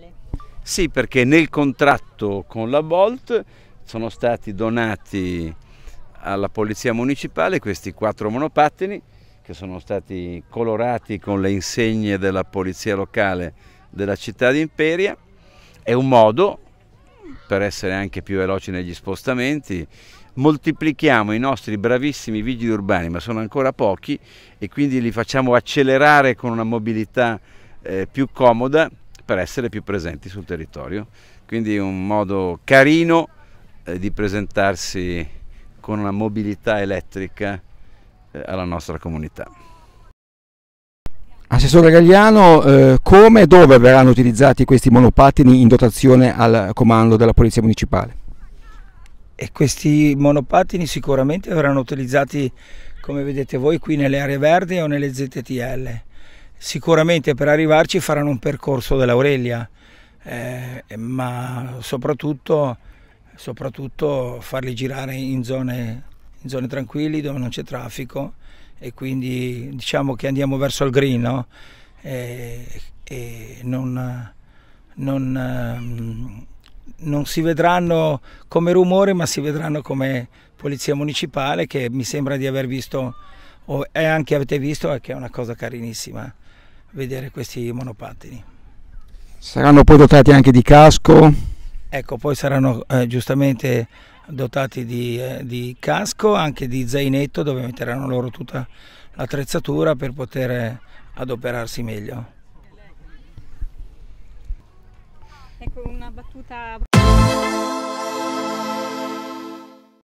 locale. Sì, perché nel contratto con la Bolt sono stati donati alla Polizia Municipale questi quattro monopattini che sono stati colorati con le insegne della Polizia Locale della città di Imperia. È un modo per essere anche più veloci negli spostamenti. Moltiplichiamo i nostri bravissimi vigili urbani, ma sono ancora pochi, e quindi li facciamo accelerare con una mobilità eh, più comoda per essere più presenti sul territorio. Quindi un modo carino eh, di presentarsi con una mobilità elettrica eh, alla nostra comunità. Assessore Gagliano, eh, come e dove verranno utilizzati questi monopattini in dotazione al comando della Polizia Municipale? E questi monopattini sicuramente verranno utilizzati, come vedete voi, qui nelle aree verdi o nelle ZTL Sicuramente per arrivarci faranno un percorso dell'Aurelia, eh, ma soprattutto, soprattutto, farli girare in zone, in zone tranquilli dove non c'è traffico e quindi diciamo che andiamo verso il green no? e, e non, non, ehm, non si vedranno come rumore ma si vedranno come polizia municipale che mi sembra di aver visto e anche avete visto che è una cosa carinissima vedere questi monopattini. Saranno poi dotati anche di casco? Ecco, poi saranno eh, giustamente dotati di, eh, di, casco, anche di zainetto dove metteranno loro tutta l'attrezzatura per poter adoperarsi meglio. Ecco una battuta